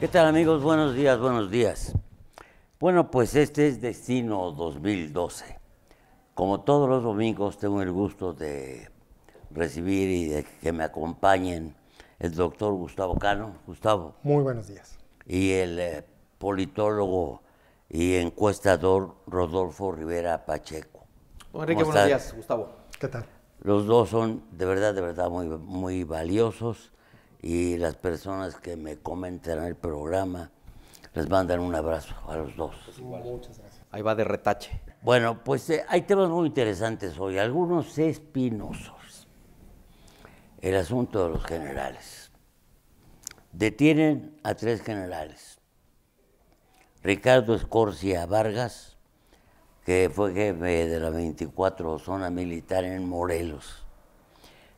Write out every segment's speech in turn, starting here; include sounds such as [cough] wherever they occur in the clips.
¿Qué tal amigos? Buenos días, buenos días. Bueno, pues este es Destino 2012. Como todos los domingos tengo el gusto de recibir y de que me acompañen el doctor Gustavo Cano. Gustavo. Muy buenos días. Y el eh, politólogo y encuestador Rodolfo Rivera Pacheco. Enrique, buenos días, Gustavo. ¿Qué tal? Los dos son de verdad, de verdad muy, muy valiosos y las personas que me comentan el programa, les mandan un abrazo a los dos. Pues muchas gracias. Ahí va de retache. Bueno, pues eh, hay temas muy interesantes hoy, algunos espinosos. El asunto de los generales. Detienen a tres generales. Ricardo Escorcia Vargas, que fue jefe de la 24 Zona Militar en Morelos,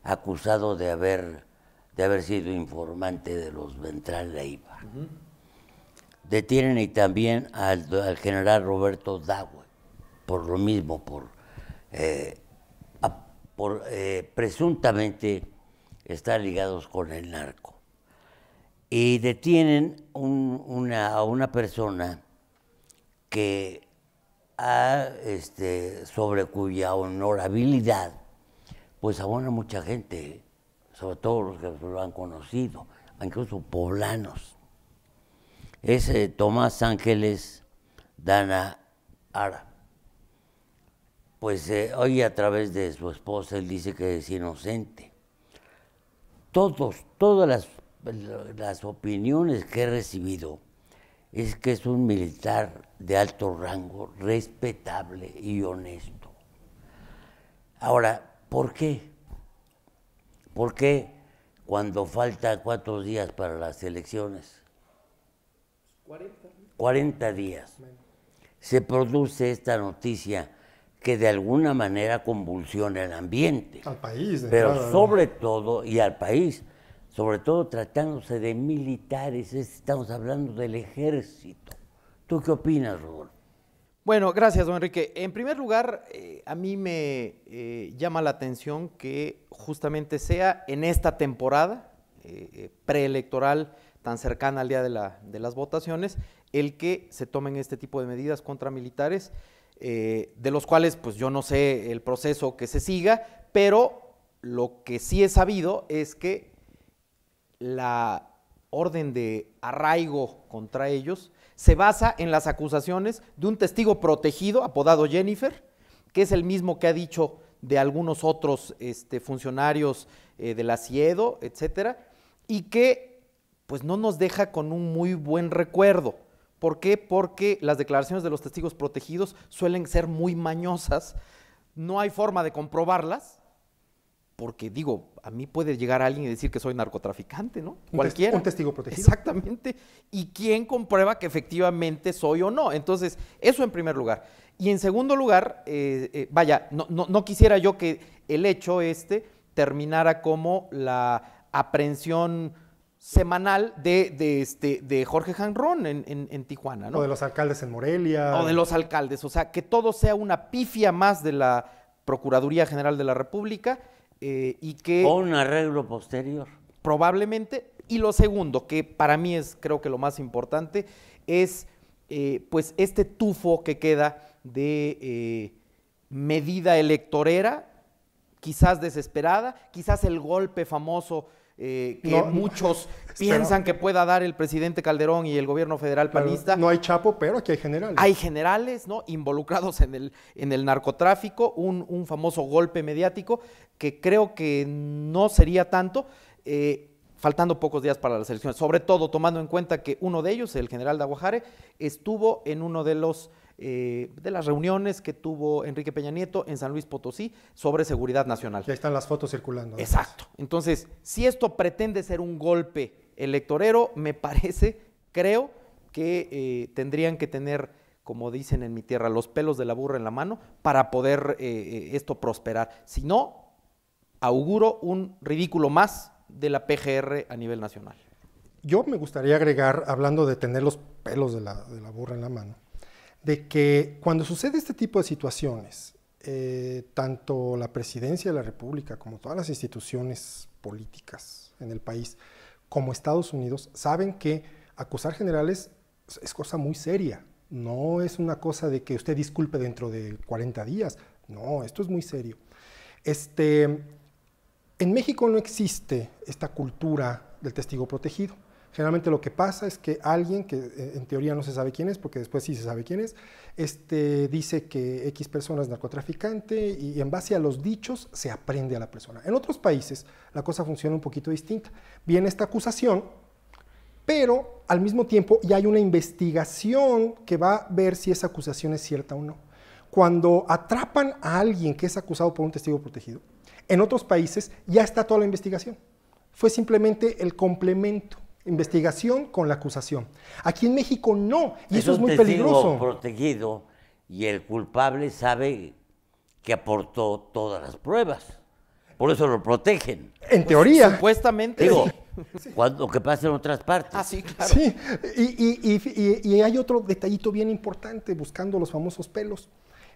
acusado de haber de haber sido informante de los Ventral Leiva. Detienen y también al, general Roberto Dagüe, por lo mismo, por, eh, por eh, presuntamente estar ligados con el narco. Y detienen a una persona que este, sobre cuya honorabilidad pues abona mucha gente ¿eh? sobre todo los que lo han conocido, incluso poblanos, es Tomás Ángeles Dana Ara. Pues eh, hoy a través de su esposa él dice que es inocente. Todos, todas las, las opiniones que he recibido es que es un militar de alto rango, respetable y honesto. Ahora, ¿por qué? ¿Por qué cuando falta cuatro días para las elecciones? 40. días. Se produce esta noticia que de alguna manera convulsiona el ambiente. Al país. Pero sobre todo, y al país, sobre todo tratándose de militares, estamos hablando del ejército. ¿Tú qué opinas, Rodolfo? Bueno, gracias, don Enrique. En primer lugar, eh, a mí me eh, llama la atención que justamente sea en esta temporada eh, preelectoral tan cercana al día de, las votaciones, el que se tomen este tipo de medidas contra militares, de los cuales pues yo no sé el proceso que se siga, pero lo que sí he sabido es que la orden de arraigo contra ellos se basa en las acusaciones de un testigo protegido apodado Jennifer, que es el mismo que ha dicho de algunos otros este, funcionarios eh, del de la etcétera, y que pues no nos deja con un muy buen recuerdo. ¿Por qué? Porque las declaraciones de los testigos protegidos suelen ser muy mañosas, no hay forma de comprobarlas, porque digo, a mí puede llegar alguien y decir que soy narcotraficante, ¿no? Cualquiera. un testigo protegido. Exactamente. ¿Y quién comprueba que efectivamente soy o no? Entonces, eso en primer lugar. Y en segundo lugar, eh, eh, vaya, no, no, quisiera yo que el hecho este terminara como la aprehensión semanal de, de, este, de Jorge Janrón en, en, en, Tijuana, ¿no? O de los alcaldes en Morelia. O de los alcaldes, o sea, que todo sea una pifia más de la Procuraduría General de la República eh, o un arreglo posterior. Probablemente. Y lo segundo, que para mí es creo que lo más importante, es eh, pues este tufo que queda de eh, medida electorera, quizás desesperada, quizás el golpe famoso eh, que muchos [laughs] piensan que pueda dar el presidente Calderón y el gobierno federal panista. no hay Chapo, pero aquí hay generales. Hay generales, ¿no? Involucrados en el, en el narcotráfico, un, un famoso golpe mediático que creo que no sería tanto. Eh, faltando pocos días para las elecciones, sobre todo tomando en cuenta que uno de ellos, el general de Aguajare, estuvo en uno de los eh, de las reuniones que tuvo Enrique Peña Nieto en San Luis Potosí sobre seguridad nacional. Ya están las fotos circulando. Exacto. Entonces, si esto pretende ser un golpe electorero, me [laughs] parece, creo, que eh, tendrían que tener, como dicen en mi tierra, los pelos de la burra en la mano para poder eh, esto prosperar. Si no, auguro un ridículo más de la PGR a nivel nacional. Yo me gustaría agregar, hablando de tener los pelos de la, de burra en la mano, de que cuando sucede este tipo de situaciones, eh, tanto la presidencia de la República como todas las instituciones políticas en el país, como Estados Unidos, saben que acusar generales es cosa muy seria. No es una cosa de que usted disculpe dentro de 40 días. No, esto es muy serio. Este, en México no existe esta cultura del testigo protegido. Generalmente lo que pasa es que alguien, que eh, en teoría no se sabe quién es, porque después sí se sabe quién es, este, dice que X persona es narcotraficante y en base a los dichos se aprende a la persona. En otros países la cosa funciona un poquito distinta. Viene esta acusación, pero al mismo tiempo ya hay una investigación que va a ver si esa acusación es cierta o no. Cuando atrapan a alguien que es acusado por un testigo protegido, en otros países ya está toda la investigación. Fue simplemente el complemento. Investigación con la acusación. Aquí en México no, y eso es muy peligroso. protegido y el culpable sabe que aportó todas las pruebas. Por eso lo protegen. En pues, teoría. Supuestamente. Digo, cuando que pasa en otras partes. Ah, sí, claro. Sí, y, y hay otro detallito bien importante, buscando los famosos pelos.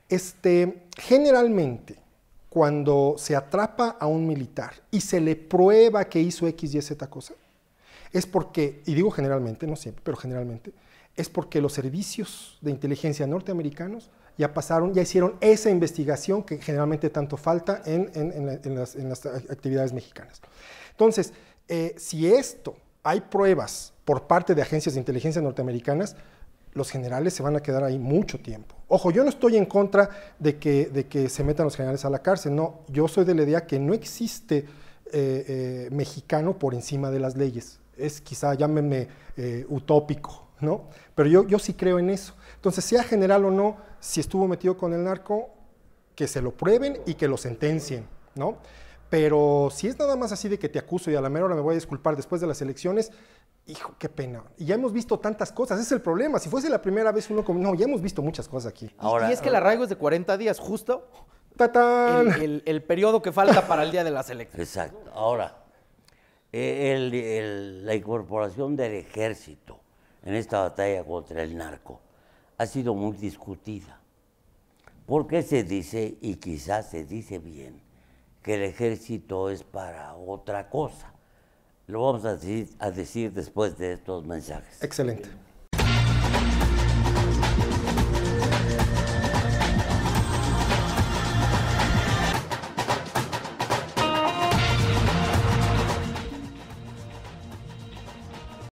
Este, generalmente, cuando se atrapa a un militar y se le prueba que hizo X, Y, Z cosa, es porque, y digo generalmente, no siempre, pero generalmente, es porque los servicios de inteligencia norteamericanos ya pasaron, ya hicieron esa investigación que generalmente tanto falta en, las, actividades mexicanas. Entonces, eh, si esto hay pruebas por parte de agencias de inteligencia norteamericanas, los generales se van a quedar ahí mucho tiempo. Ojo, yo no estoy en contra de que, de que se metan los generales a la cárcel, no, yo soy de la idea que no existe eh, eh, mexicano por encima de las leyes. Es quizá llámeme eh, utópico, ¿no? Pero yo, yo sí creo en eso. Entonces, sea general o no, si estuvo metido con el narco, que se lo prueben y que lo sentencien, ¿no? Pero si es nada más así de que te acuso y a la mera hora me voy a disculpar después de las elecciones, hijo, qué pena. Y ya hemos visto tantas cosas, es el problema. Si fuese la primera vez uno como, no, ya hemos visto muchas cosas aquí. Ahora, y, es que el arraigo es de 40 días, justo. El, el, periodo que falta para el día de las elecciones. Exacto. Ahora, e, la incorporación del ejército en esta batalla contra el narco ha sido muy discutida. Porque se dice, y quizás se dice bien, que el ejército es para otra cosa. Lo vamos a decir, a decir después de estos mensajes. Excelente.